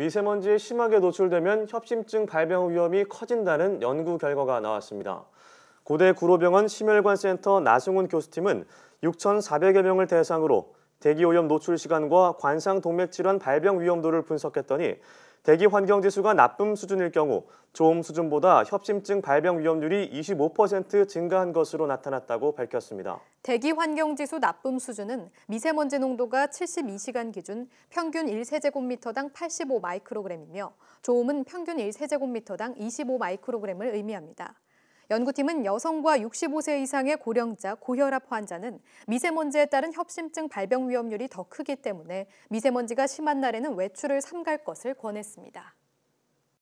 미세먼지에 심하게 노출되면 협심증 발병 위험이 커진다는 연구 결과가 나왔습니다. 고대 구로병원 심혈관센터 나승훈 교수팀은 6,400여 명을 대상으로 대기오염 노출 시간과 관상 동맥 질환 발병 위험도를 분석했더니 대기 환경 지수가 나쁨 수준일 경우 좋음 수준보다 협심증 발병 위험률이 25% 증가한 것으로 나타났다고 밝혔습니다. 대기 환경 지수 나쁨 수준은 미세먼지 농도가 72시간 기준 평균 1세제곱미터당 85 마이크로그램이며 좋음은 평균 1세제곱미터당 25 마이크로그램을 의미합니다. 연구팀은 여성과 65세 이상의 고령자, 고혈압 환자는 미세먼지에 따른 협심증 발병 위험률이 더 크기 때문에 미세먼지가 심한 날에는 외출을 삼갈 것을 권했습니다.